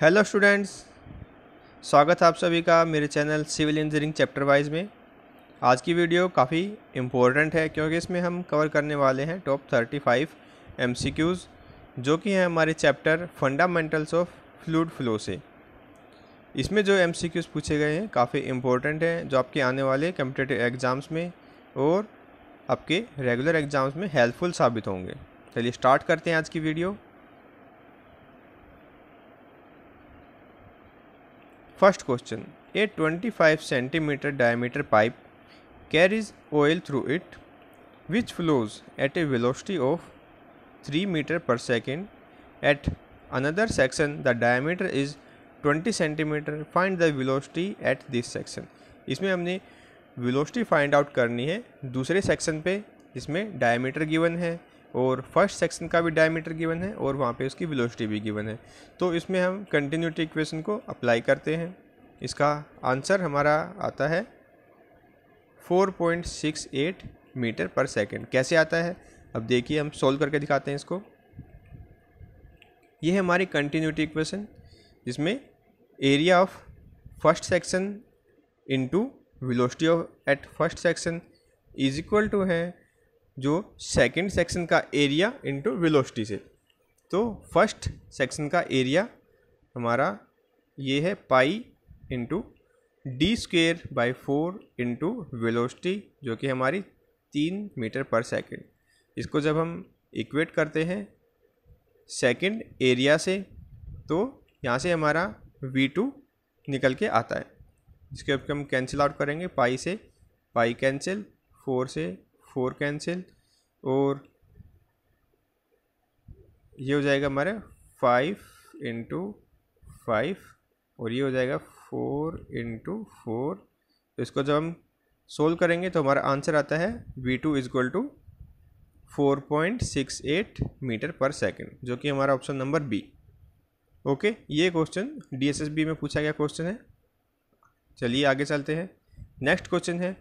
Hello students स्वागत है आप सभी का मेरे channel civil engineering chapter wise में आज की वीडियो काफ़ी इम्पोर्टेंट है क्योंकि इसमें हम कवर करने वाले हैं टॉप थर्टी फाइव एम जो कि हैं हमारे chapter fundamentals of fluid flow से इसमें जो एम पूछे गए हैं काफ़ी इम्पोर्टेंट हैं जो आपके आने वाले कम्पिटेटिव एग्ज़ाम्स में और आपके रेगुलर एग्ज़ाम्स में हेल्पफुल साबित होंगे चलिए स्टार्ट करते हैं आज की video first question a 25 centimetre diameter pipe carries oil through it which flows at a velocity of three metre per second at another section the diameter is 20 centimetre find the velocity at this section इसमें हमने velocity find out करनी है दूसरे section पे जिसमें diameter given है और first section का भी डायमीटर गिवन है और वहाँ पे उसकी वेलोसिटी भी गिवन है तो इसमें हम कंटिन्यूटी इक्वेशन को अप्लाई करते हैं इसका आंसर हमारा आता है 4.68 मीटर पर सेकंड कैसे आता है अब देखिए हम सॉल्व करके दिखाते हैं इसको ये है हमारी कंटिन्यूटी इक्वेशन जिसमें area of first section into velocity of at first section is equal to है जो सेकंड सेक्शन का एरिया इनटू वेलोसिटी से तो फर्स्ट सेक्शन का एरिया हमारा ये है pi into D square by four into velocity जो कि हमारी तीन मीटर पर सेकंड इसको जब हम इक्वेट करते हैं सेकंड एरिया से तो यहाँ से हमारा v2 निकल के आता है इसके अब हम कैंसिल आउट करेंगे पाई से पाई कैंसिल फोर से फोर कैंसिल और ये हो जाएगा हमारे फाइव इंटू फाइव और ये हो जाएगा फोर इंटू फोर तो इसको जब हम सोल्व करेंगे तो हमारा आंसर आता है V two equal to four point six eight metre per second जो कि हमारा ऑप्शन नंबर बी ओके ये question D S S B में पूछा गया क्वेश्चन है चलिए आगे चलते हैं नेक्स्ट क्वेश्चन है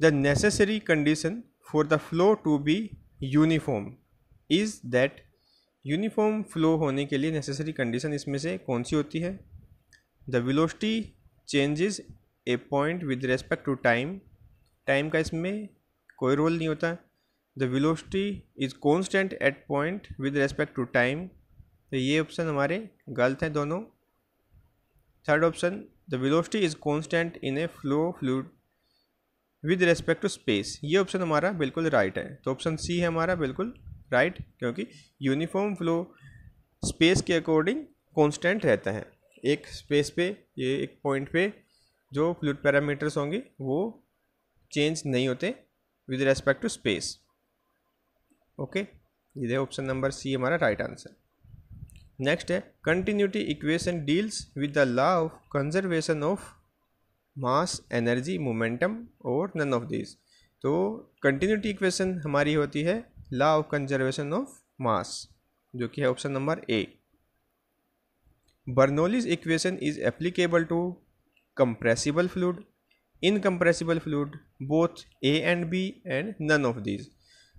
the necessary condition for the flow to be uniform is that uniform flow होने के लिए नेसेसरी कंडीशन इसमें से कौन सी होती है the velocity changes a point with respect to time time का इसमें कोई रोल नहीं होता the velocity is constant at point with respect to time तो ये ऑप्शन हमारे गलत हैं दोनों third option the velocity is constant in a flow flow with respect to space ये ऑप्शन हमारा बिल्कुल राइट है तो ऑप्शन सी है हमारा बिल्कुल राइट क्योंकि यूनिफॉर्म फ्लो स्पेस के अकॉर्डिंग कॉन्स्टेंट रहता है एक स्पेस पे ये एक पॉइंट पे जो फ्लूड पैरामीटर्स होंगे वो चेंज नहीं होते with respect to space okay ये ऑप्शन नंबर सी हमारा राइट आंसर नेक्स्ट है continuity equation deals with the law of conservation of mass energy momentum और नन ऑफ दिस तो कंटिन्यूटी इक्वेशन हमारी होती है law of conservation of mass जो कि है option number A Bernoulli's equation is applicable to compressible fluid incompressible fluid both A and B and none of this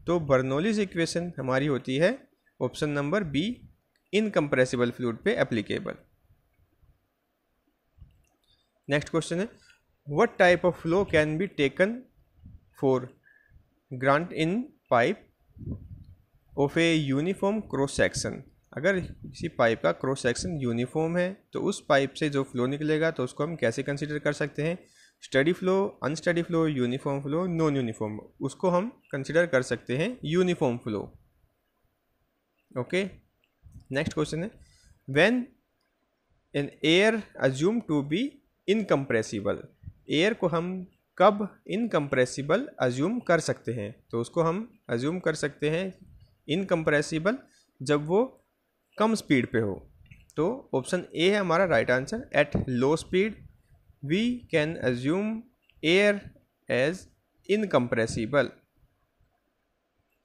तो Bernoulli's equation हमारी होती है option number B incompressible fluid पे applicable next question है what type of flow can be taken for grant in pipe of a uniform cross section अगर किसी pipe का cross section uniform है तो उस पाइप से जो फ्लो निकलेगा तो उसको हम कैसे कंसिडर कर सकते हैं steady flow unsteady flow uniform flow non uniform उसको हम कंसिडर कर सकते हैं uniform flow okay next question है when an air assume to be incompressible air को हम कब इनकम्प्रेसिबल अज्यूम कर सकते हैं तो उसको हम अज्यूम कर सकते हैं इनकम्प्रेसिबल जब वो कम स्पीड पे हो तो ऑप्शन ए है हमारा right answer at low speed we can assume air as incompressible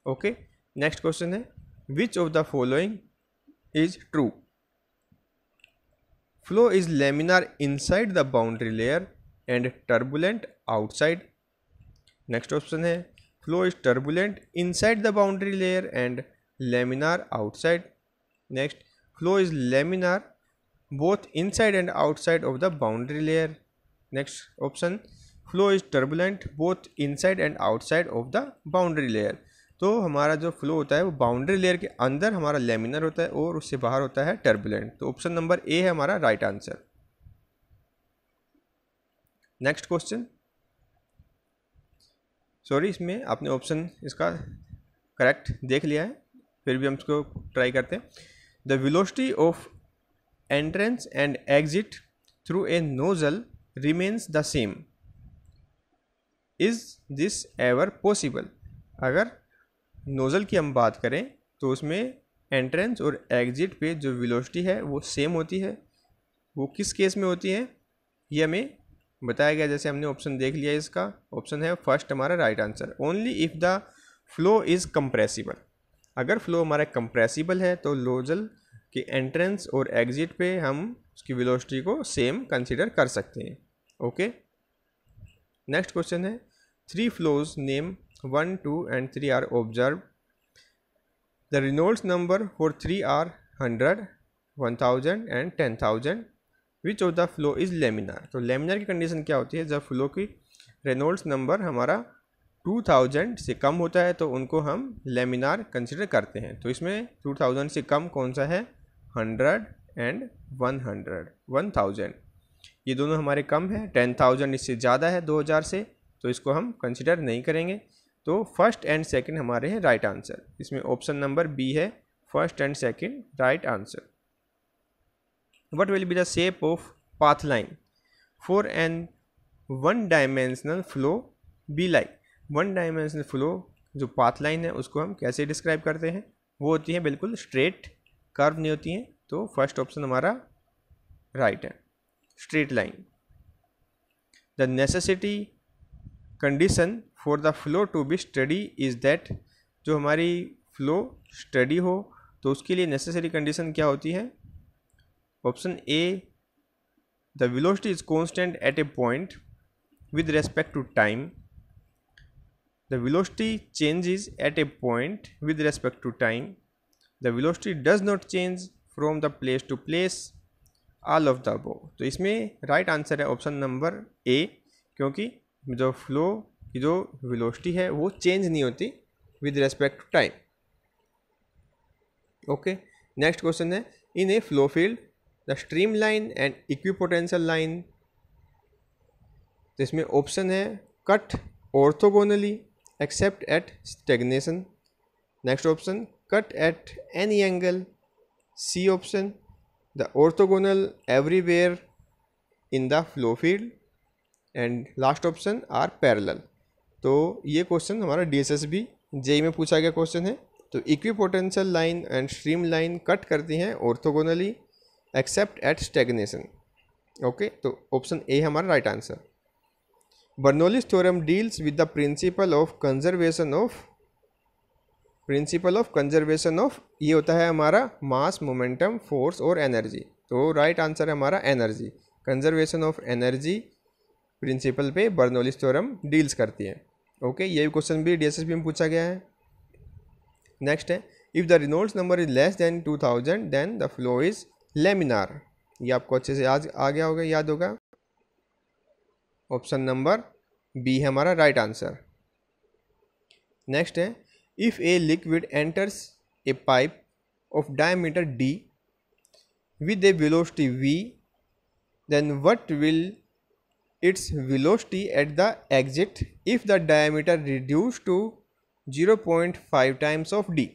okay next question है which of the following is true flow is laminar inside the boundary layer and turbulent outside next option है flow is turbulent inside the boundary layer and laminar outside next flow is laminar both inside and outside of the boundary layer next option flow is turbulent both inside and outside of the boundary layer तो हमारा जो flow होता है वो boundary layer के अंदर हमारा laminar होता है और उससे बाहर होता है टर्बुलेंट तो ऑप्शन नंबर ए है हमारा right right answer next question sorry इसमें आपने ऑप्शन इसका करेक्ट देख लिया है फिर भी हम इसको ट्राई करते हैं the velocity of entrance and exit through a nozzle remains the same is this ever possible अगर नोज़ल की हम बात करें तो उसमें एंट्रेंस और एग्जिट पे जो विलोस्टी है वो सेम होती है वो किस केस में होती है ये हमें बताया गया जैसे हमने ऑप्शन देख लिया इसका ऑप्शन है फर्स्ट हमारा right answer only if the flow is compressible अगर फ्लो हमारा कंप्रेसिबल है तो लोजल के एंट्रेंस और एग्ज़िट पे हम उसकी वेलोसिटी को सेम कंसिडर कर सकते हैं ओके नेक्स्ट क्वेश्चन है three flows name one two and three are observe the Reynolds number for three are hundred one thousand and ten thousand which of the flow is laminar तो laminar की condition क्या होती है जब flow की Reynolds number हमारा 2000 से कम होता है तो उनको हम लेमिनार कंसिडर करते हैं तो इसमें 2000 से कम कौन सा है 100 एंड 100 1000 ये दोनों हमारे कम है 10000 इससे ज़्यादा है 2000 से तो इसको हम कंसिडर नहीं करेंगे तो फर्स्ट एंड सेकेंड हमारे हैं राइट आंसर इसमें ऑप्शन नंबर बी है first and second right answer what will be the shape of path line for an one dimensional flow be like one dimensional flow जो path line है उसको हम कैसे describe करते हैं वो होती है बिल्कुल स्ट्रेट कर्व नहीं होती हैं तो फर्स्ट ऑप्शन हमारा राइट है straight line the necessity condition for the flow to be steady is that जो हमारी फ्लो स्टडी हो तो उसके लिए नेसेसरी कंडीशन क्या होती है option A the velocity is constant at a point with respect to time the change is at a point with respect to time the velocity does not change from the place to place all of the above तो इसमें right right answer है option number A क्योंकि जो flow की जो velocity है वो change नहीं होती with respect to time okay next question है in a flow field the stream line and equipotential line तो इसमें ऑप्शन है cut orthogonally except at stagnation next option cut at any angle C option the orthogonal everywhere in the flow field and last option are parallel तो ये question हमारा D S S B JE में पूछा गया question है तो equipotential line and stream line cut करती हैं orthogonally except at stagnation okay तो ऑप्शन ए हमारा right answer Bernoulli's theorem deals with the principle of conservation of principle of conservation of ये होता है हमारा मास मोमेंटम फोर्स और energy तो राइट आंसर है हमारा energy conservation of energy principle पे बर्नोलिस थ्योरम डील्स करती है ओके ये भी क्वेश्चन भी डीएसएसबी में पूछा गया है नेक्स्ट है if the Reynolds number is less than two thousand then the flow is laminar ये आपको अच्छे से आज आ गया होगा याद होगा ऑप्शन नंबर बी है हमारा राइट आंसर नेक्स्ट है if a liquid enters a pipe of diameter D velocity V then v will its velocity at the at if the if reduce to zero point 0.5 times of D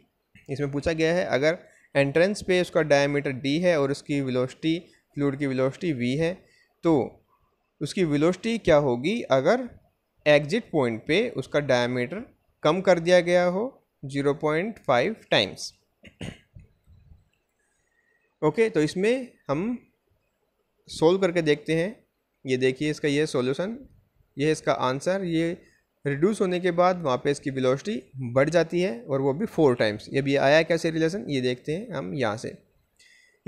इसमें पूछा गया है अगर entrance पे उसका diameter D है और उसकी विलोस्टी फ्लूड की विलोस्टी वी है तो उसकी विलोस्टी क्या होगी अगर एग्जिट पॉइंट पे उसका डायमीटर कम कर दिया गया हो zero point five times okay तो इसमें हम सोल्व करके देखते हैं ये देखिए इसका ये सॉल्यूशन ये इसका आंसर ये रिड्यूस होने के बाद वहाँ पे इसकी वेलोसिटी बढ़ जाती है और वो भी फोर टाइम्स ये भी आया कैसे रिलेशन ये देखते हैं हम यहाँ से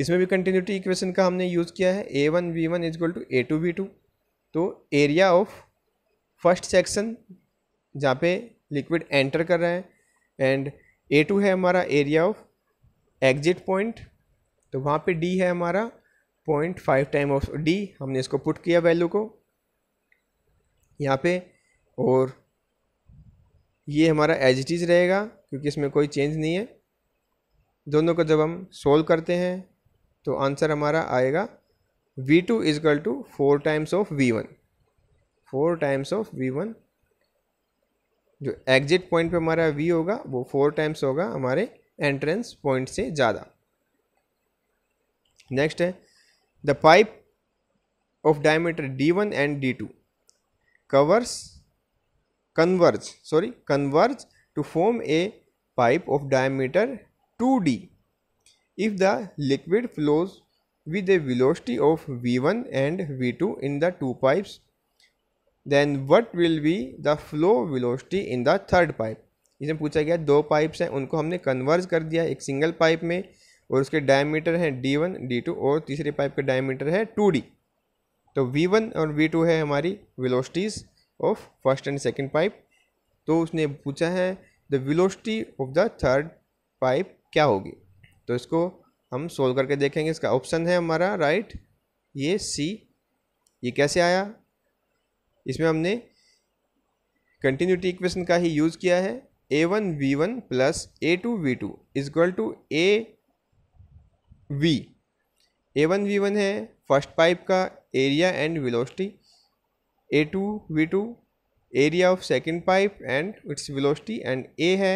इसमें भी कंटिन्यूटी इक्वेशन का हमने यूज़ किया है A one V one equal to A two V two तो एरिया ऑफ फर्स्ट सेक्शन जहाँ पे लिक्विड एंटर कर रहे हैं एंड ए टू है हमारा एरिया ऑफ एग्जिट पॉइंट तो वहाँ पे डी है हमारा point five time of D हमने इसको पुट किया वैल्यू को यहाँ पे और ये हमारा एज इट इज़ रहेगा क्योंकि इसमें कोई चेंज नहीं है दोनों को जब हम सोल्व करते हैं तो आंसर हमारा आएगा v2 two equal to four times of v1 four times of v1 जो एग्जिट पॉइंट पे हमारा v होगा वो फोर टाइम्स होगा हमारे एंट्रेंस पॉइंट से ज़्यादा नेक्स्ट है the pipe of diameter d1 and d2 covers converge sorry converge to form a pipe of diameter 2d if the liquid flows with a velocity of v1 and v2 in the two pipes then what will be the flow velocity in the third pipe इसमें पूछा गया दो pipes हैं उनको हमने converge कर दिया एक सिंगल पाइप में और उसके डायमीटर हैं डी वन डी टू और तीसरे पाइप का डायमीटर है टू डी तो वी वन और वी टू है हमारी velocities of first and second pipe तो उसने पूछा है the velocity of the third pipe क्या होगी तो इसको हम सोल्व करके देखेंगे इसका ऑप्शन है हमारा राइट ये सी ये कैसे आया इसमें हमने कंटिन्यूटी इक्वेशन का ही यूज़ किया है A one V one plus A two V two equal to A V A one V one है फर्स्ट पाइप का area and velocity A two V two area of second pipe and its velocity and A है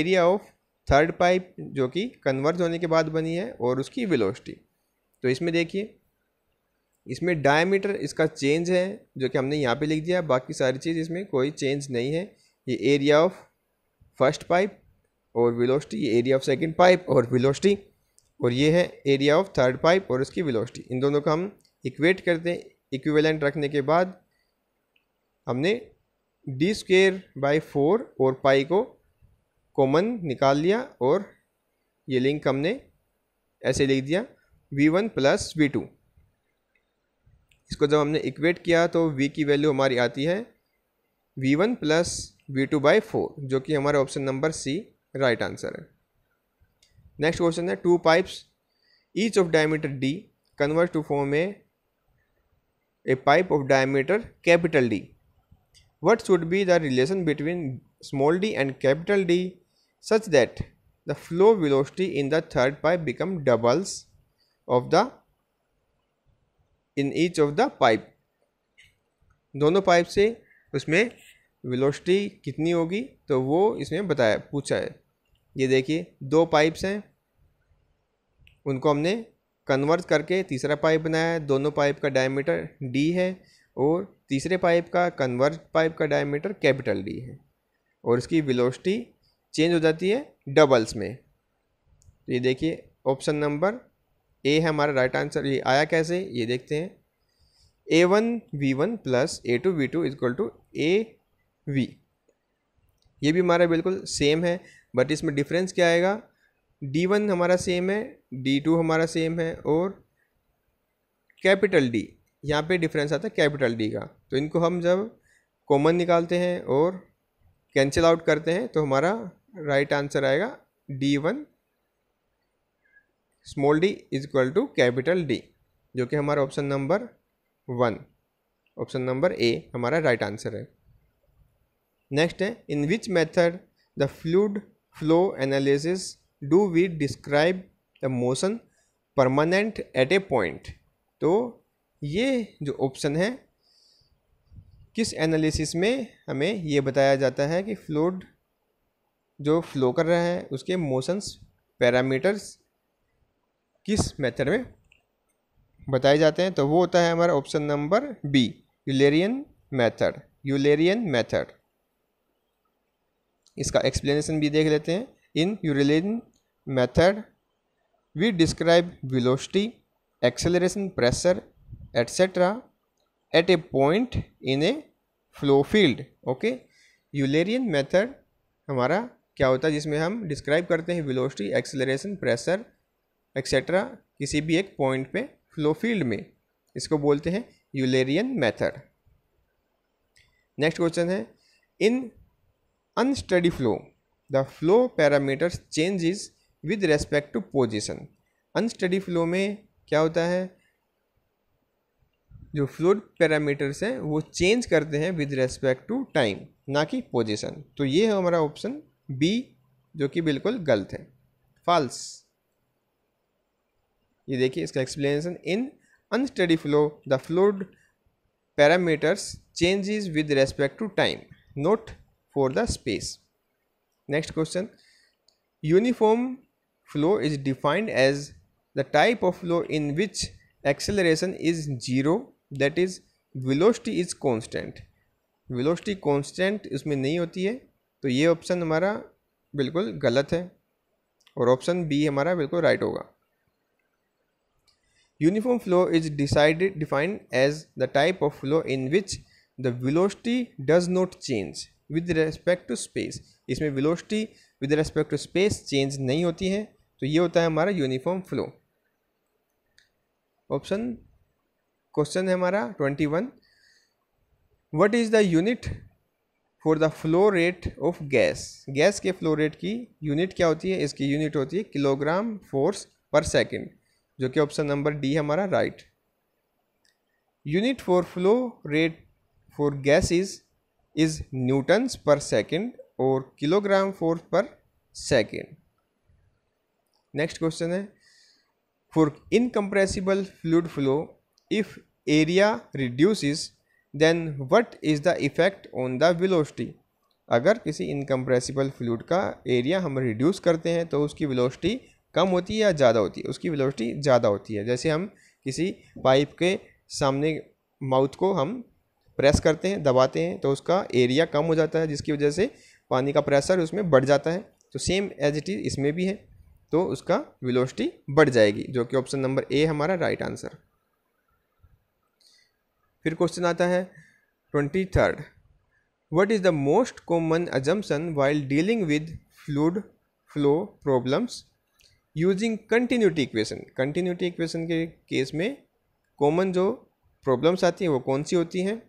area of third pipe जो कि converge होने के बाद बनी है और उसकी विलोस्टी तो इसमें देखिए इसमें डायमीटर इसका चेंज है जो कि हमने यहाँ पे लिख दिया बाकी सारी चीज़ इसमें कोई चेंज नहीं है ये एरिया ऑफ फर्स्ट पाइप और विलोस्टी ये एरिया ऑफ सेकेंड पाइप और वेलोसिटी और ये है एरिया ऑफ थर्ड पाइप और उसकी विलोस्टी इन दोनों को हम इक्वेट करते हैं इक्विवेलेंट रखने के बाद हमने डी स्क्र बाई फोर और पाई को कॉमन निकाल लिया और ये लिंक हमने ऐसे लिख दिया V one plus V two इसको जब हमने इक्वेट किया तो वी की वैल्यू हमारी आती है V one plus V two by four जो कि हमारा option number C right answer है नेक्स्ट क्वेश्चन है two pipes each of diameter D convert to form a a pipe of diameter capital D. What should be the relation between small d and capital D such that the flow velocity in the third pipe become doubles of the in each of the pipe दोनों pipe से उसमें velocity कितनी होगी तो वो इसमें बताया पूछा है ये देखिए दो पाइप्स हैं उनको हमने कन्वर्ज करके तीसरा पाइप बनाया दोनों पाइप का डायमीटर डी है और तीसरे पाइप का कन्वर्ज पाइप का डायमीटर कैपिटल डी है और इसकी विलोस्टी चेंज हो जाती है डबल्स में तो ये देखिए ऑप्शन नंबर ए है हमारा राइट आंसर ये आया कैसे ये देखते हैं A one V one plus A two V two equal to A V ये भी हमारा बिल्कुल सेम है बट इसमें डिफरेंस क्या आएगा डी वन हमारा सेम है डी टू हमारा सेम है और कैपिटल डी यहाँ पे डिफरेंस आता है कैपिटल डी का तो इनको हम जब कॉमन निकालते हैं और कैंसिल आउट करते हैं तो हमारा राइट आंसर आएगा D one small D is equal to capital D जो कि हमारा option number one option number A हमारा राइट आंसर है नेक्स्ट है in which method the fluid flow analysis do we describe the motion permanent at a point तो ये जो option है किस एनालिसिस में हमें ये बताया जाता है कि फ्लोड जो फ्लो कर रहा है उसके मोशंस पैरामीटर्स किस मेथड में बताए जाते हैं तो वो होता है हमारा option number B Eulerian method Eulerian method इसका एक्सप्लेनेशन भी देख लेते हैं in Eulerian method we describe velocity acceleration pressure etc at a point in a flow field okay Eulerian method हमारा क्या होता है जिसमें हम डिस्क्राइब करते हैं वेलोसिटी एक्सेलरेशन प्रेशर एक्सेट्रा किसी भी एक पॉइंट पे फ्लो फील्ड में इसको बोलते हैं यूलेरियन मेथड नेक्स्ट क्वेश्चन है in unsteady flow the flow parameters change is with respect to position unsteady flow में क्या होता है जो फ्लोड पैरामीटर्स हैं वो चेंज करते हैं विद रेस्पेक्ट टू टाइम ना कि पोजिशन तो ये है हमारा ऑप्शन बी जो कि बिल्कुल गलत है फॉल्स ये देखिए इसका explanation in unsteady flow the fluid parameters changes with respect to time not for the space next question uniform flow is defined as the type of flow in which acceleration is zero that is velocity is constant velocity constant उसमें नहीं होती है तो ये option हमारा बिल्कुल गलत है और ऑप्शन बी हमारा बिल्कुल राइट होगा uniform flow is decided defined as the type of flow in which the velocity does not change with respect to space इसमें velocity with respect to space change नहीं होती है तो ये होता है हमारा यूनिफॉर्म फ्लो ऑप्शन क्वेश्चन है हमारा twenty one what is the unit for the flow rate of gas gas के फ्लो रेट की यूनिट क्या होती है इसकी यूनिट होती है किलोग्राम फोर्स पर सेकेंड जो कि ऑप्शन नंबर डी हमारा right unit for flow rate for is is newtons per second और kilogram force per second next question है for incompressible fluid flow if area reduces then what is the effect on the velocity अगर किसी incompressible fluid का area हम reduce करते हैं तो उसकी वेलोसिटी कम होती है या ज़्यादा होती है उसकी वेलोसिटी ज़्यादा होती है जैसे हम किसी पाइप के सामने माउथ को हम प्रेस करते हैं दबाते हैं तो उसका एरिया कम हो जाता है जिसकी वजह से पानी का प्रेशर उसमें बढ़ जाता है तो सेम एज इट इज़ इसमें भी है तो उसका विलोस्टी बढ़ जाएगी जो कि ऑप्शन नंबर ए हमारा राइट आंसर फिर क्वेश्चन आता है twenty third what is the most common assumption while dealing with fluid flow problems using continuity equation continuity equation के केस में कॉमन जो प्रॉब्लम्स आती हैं वो कौन सी होती हैं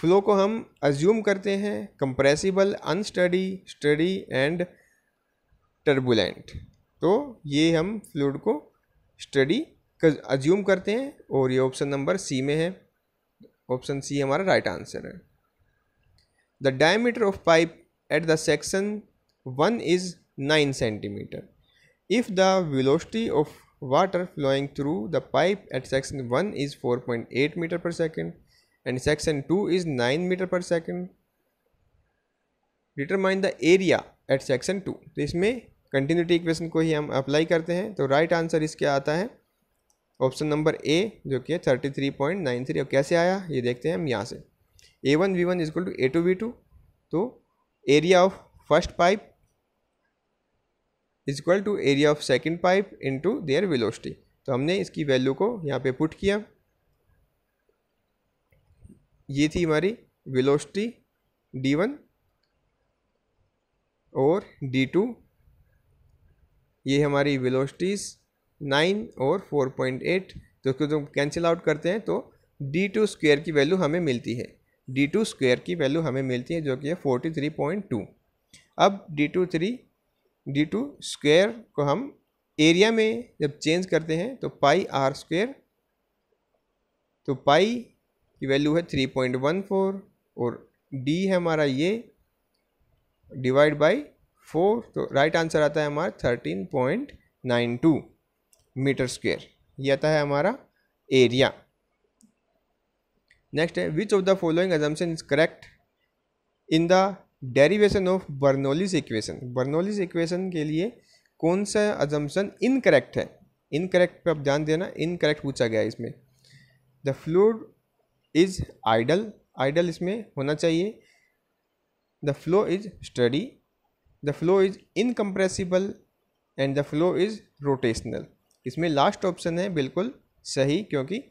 फ्लो को हम अज्यूम करते हैं compressible unsteady steady and turbulent तो ये हम फ्लूड को स्टडी अज्यूम करते हैं और ये ऑप्शन नंबर सी में है ऑप्शन सी हमारा राइट आंसर है the diameter of pipe at the section one is nine centimetre if the velocity of water flowing through the pipe at section one is four point eight metre per second and section two is nine metre per second determine the area at section two तो इसमें continuity equation को ही हम apply करते हैं तो right answer इसके आता है ऑप्शन नंबर ए जो कि thirty three point nine three और कैसे आया ये देखते हैं हम यहाँ से A one V one equal to A two V two तो area of first pipe equal to area of second pipe into their velocity तो हमने इसकी वैल्यू को यहाँ पे पुट किया ये थी हमारी विलोस्टी डी वन और डी टू ये हमारी विलोस्टीज नाइन और फोर पॉइंट एट तो उसको जब कैंसिल आउट करते हैं तो डी टू स्क्वेयर की वैल्यू हमें मिलती है डी टू स्क्वेयर की वैल्यू हमें मिलती है जो कि है फोर्टी थ्री पॉइंट टू अब D two three D two square को हम एरिया में जब चेंज करते हैं तो पाई आर स्क्वेयर तो पाई की वैल्यू है थ्री पॉइंट वन फोर और डी है हमारा ये डिवाइड बाई फोर तो राइट आंसर आता है हमारा thirteen point nine two meter square ये आता है हमारा एरिया नेक्स्ट है which of the following assumption is correct in the derivation of Bernoulli's equation Bernoulli's equation के लिए कौन सा अजम्पन इनकरेक्ट है इनकरेक्ट पे आप ध्यान देना इनकरेक्ट पूछा गया है इसमें the fluid is ideal ideal इसमें होना चाहिए the flow is steady the flow is incompressible and the flow is rotational इसमें लास्ट ऑप्शन है बिल्कुल सही क्योंकि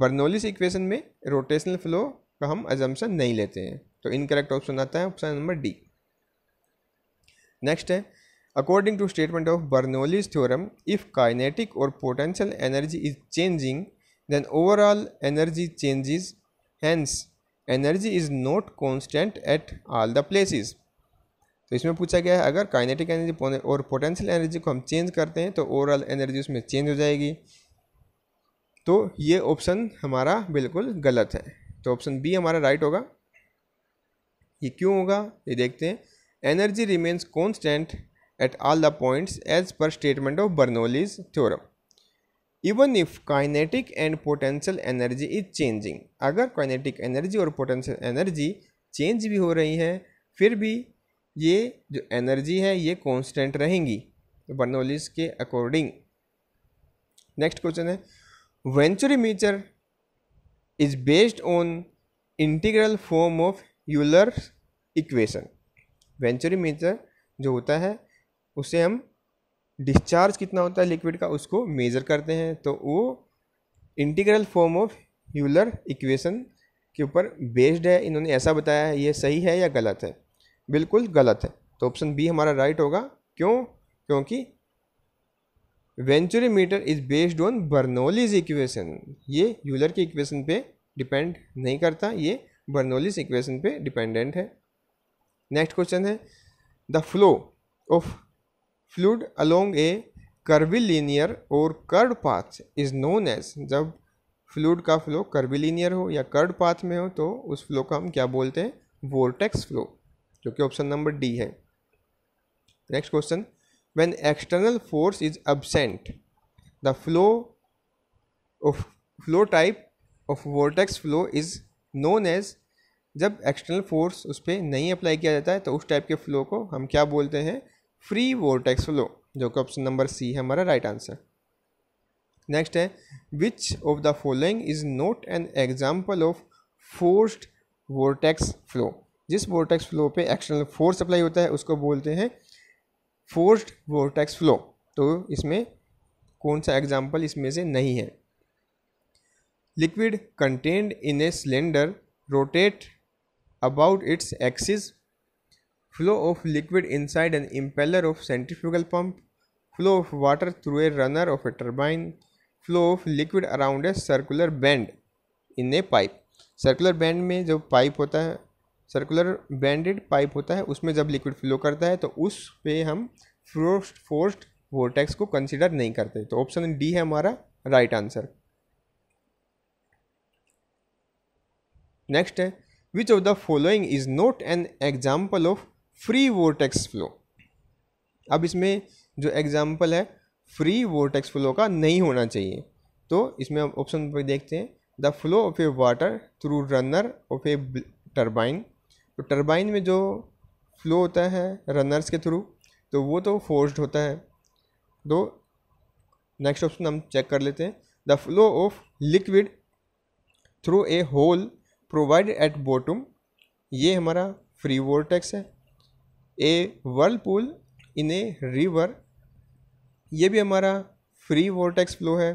बर्नोलिस इक्वेशन में रोटेशनल फ्लो का हम अजम्पन नहीं लेते हैं तो इनकरेक्ट ऑप्शन आता है ऑप्शन नंबर डी नेक्स्ट है according to statement of Bernoulli's theorem if kinetic और potential energy is changing then overall energy changes hence energy is not constant at all the places तो इसमें पूछा गया है अगर काइनेटिक एनर्जी और potential energy को हम चेंज करते हैं तो ओवरऑल एनर्जी उसमें चेंज हो जाएगी तो ये ऑप्शन हमारा बिल्कुल गलत है तो ऑप्शन बी हमारा राइट होगा ये क्यों होगा ये देखते हैं energy remains constant at all the points as पर statement of Bernoulli's theorem even if kinetic and potential energy is changing अगर काइनेटिक एनर्जी और पोटेंशियल एनर्जी चेंज भी हो रही है फिर भी ये जो एनर्जी है ये कॉन्स्टेंट रहेंगी बर्नोलिस तो के अकॉर्डिंग नेक्स्ट क्वेश्चन है venturi meter is based on integral form of Euler equation venturi meter जो होता है उसे हम डिस्चार्ज कितना होता है लिक्विड का उसको मेज़र करते हैं तो वो integral form of Euler equation के ऊपर बेस्ड है इन्होंने ऐसा बताया है ये सही है या गलत है बिल्कुल गलत है तो ऑप्शन बी हमारा राइट होगा क्यों क्योंकि venturi meter is based on Bernoulli's equation ये यूलर की इक्वेशन पे डिपेंड नहीं करता ये बर्नोलीज इक्वेशन पे डिपेंडेंट है नेक्स्ट क्वेश्चन है the flow of fluid along a curvilinear और curved path is known as जब फ्लूड का फ्लो कर्विलीनियर हो या कर्ड पाथ में हो तो उस फ्लो का हम क्या बोलते हैं वोर्टेक्स फ्लो जो कि ऑप्शन नंबर डी है next question when external force is absent the flow of flow type of vortex flow is known as जब एक्सटर्नल फोर्स उस पर नहीं अप्लाई किया जाता है तो उस टाइप के फ्लो को हम क्या बोलते हैं फ्री वोटेक्स फ्लो जो कि ऑप्शन नंबर सी है हमारा राइट आंसर नेक्स्ट है which of the following is not an example of forced vortex flow जिस वोटेक्स फ्लो पे एक्सटर्नल फोर्स अप्लाई होता है उसको बोलते हैं फोर्स्ड वोटेक्स फ्लो तो इसमें कौन सा एग्जाम्पल इसमें से नहीं है liquid contained in a cylinder rotate about its axis flow of liquid inside an impeller of centrifugal pump flow of water through a runner of a turbine flow of liquid around a circular bend in a pipe circular bend में जो pipe होता है circular बैंडेड pipe होता है उसमें जब liquid flow करता है तो उस पे हम फोर्स्ड फोर्स्ड वोटेक्स को कंसिडर नहीं करते तो ऑप्शन डी है हमारा राइट आंसर नेक्स्ट है which of the following is not an example of free vortex flow अब इसमें जो एग्जाम्पल है फ्री वोटेक्स फ्लो का नहीं होना चाहिए तो इसमें ऑप्शन पर देखते हैं the flow of a water through runner of a turbine तो टरबाइन में जो फ्लो होता है रनर्स के थ्रू तो वो तो फोर्स्ड होता है तो नेक्स्ट ऑप्शन हम चेक कर लेते हैं the flow of liquid through a hole provide at bottom ये हमारा फ्री वोर्टेक्स है ए वर्लपूल इन ए रिवर ये भी हमारा फ्री वोर्टेक्स फ्लो है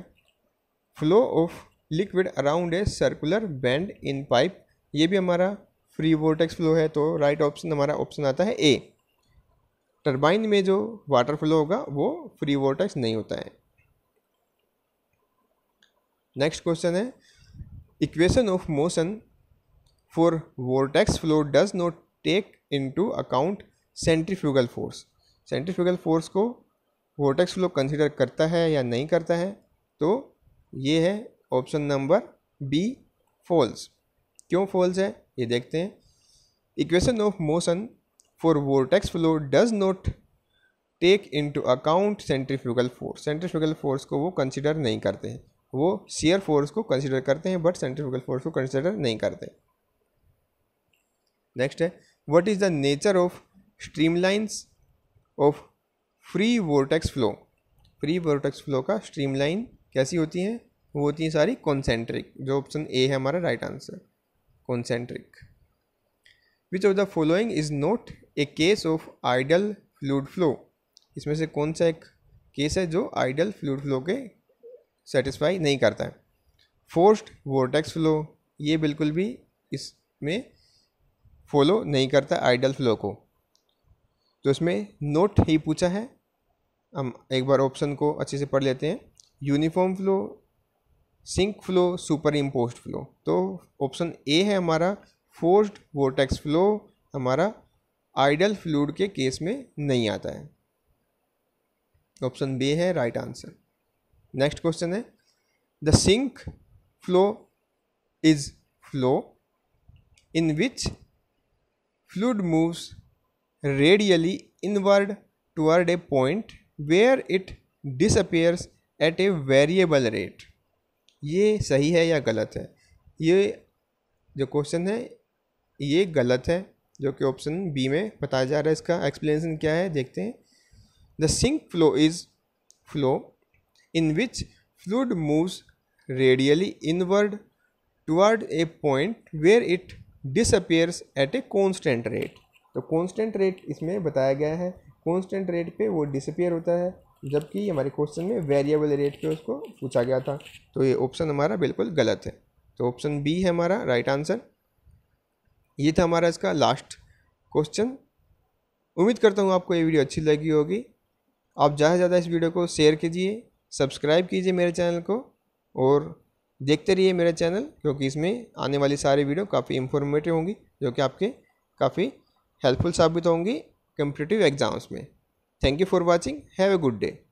flow of liquid around a circular bend in pipe ये भी हमारा फ्री वोटेक्स फ्लो है तो राइट ऑप्शन हमारा ऑप्शन आता है ए टर्बाइन में जो वाटर फ्लो होगा वो फ्री वोटेक्स नहीं होता है नेक्स्ट क्वेश्चन है equation of motion for vortex flow does not take into account centrifugal force centrifugal force को वोटेक्स फ्लो कंसिडर करता है या नहीं करता है तो ये है ऑप्शन नंबर बी फॉल्स क्यों फॉल्स है ये देखते हैं equation of motion for vortex flow does not take into account centrifugal force centrifugal force को वो कंसिडर नहीं करते हैं वो शेयर फोर्स को कंसिडर करते हैं बट सेंट्रीफ्यूगल फोर्स को कंसिडर नहीं करते नेक्स्ट है what is the nature of streamlines of free vortex flow free vortex flow का स्ट्रीमलाइन कैसी होती हैं वो होती हैं सारी कॉन्सेंट्रिक जो ऑप्शन ए है हमारा right answer concentric. Which of the following is not a case of idle fluid flow? इसमें से कौन सा एक केस है जो आइडल फ्लूड फ्लो के सेटिस्फाई नहीं करता है फोर्स्ड वोटेक्स फ्लो ये बिल्कुल भी इसमें फॉलो नहीं करता आइडल फ्लो को तो इसमें नोट ही पूछा है हम एक बार ऑप्शन को अच्छे से पढ़ लेते हैं uniform flow sink flow superimposed flow तो ऑप्शन ए है हमारा फोर्स्ड वोटेक्स फ्लो हमारा आइडल फ्लूड के केस में नहीं आता है ऑप्शन बी है राइट आंसर नेक्स्ट क्वेश्चन है the sink flow is flow in which fluid moves radially inward toward a point where it disappears at a variable rate ये सही है या गलत है ये जो क्वेश्चन है ये गलत है जो कि ऑप्शन बी में बताया जा रहा है इसका एक्सप्लेनेशन क्या है देखते हैं the sink flow is flow in which fluid moves radially inward toward a point where it disappears at a constant rate तो कॉन्स्टेंट रेट इसमें बताया गया है कॉन्स्टेंट रेट पे वो डिसअपेयर होता है जबकि हमारे क्वेश्चन में वेरिएबल रेट पे उसको पूछा गया था तो ये ऑप्शन हमारा बिल्कुल गलत है तो ऑप्शन बी है हमारा राइट आंसर ये था हमारा इसका लास्ट क्वेश्चन उम्मीद करता हूँ आपको ये वीडियो अच्छी लगी होगी आप ज़्यादा से ज़्यादा इस वीडियो को शेयर कीजिए सब्सक्राइब कीजिए मेरे चैनल को और देखते रहिए मेरा चैनल क्योंकि इसमें आने वाली सारी वीडियो काफ़ी इंफॉर्मेटिव होंगी जो कि आपके काफ़ी हेल्पफुल साबित होंगी कम्पिटिटिव एग्ज़ाम्स में Thank you for watching. Have a good day.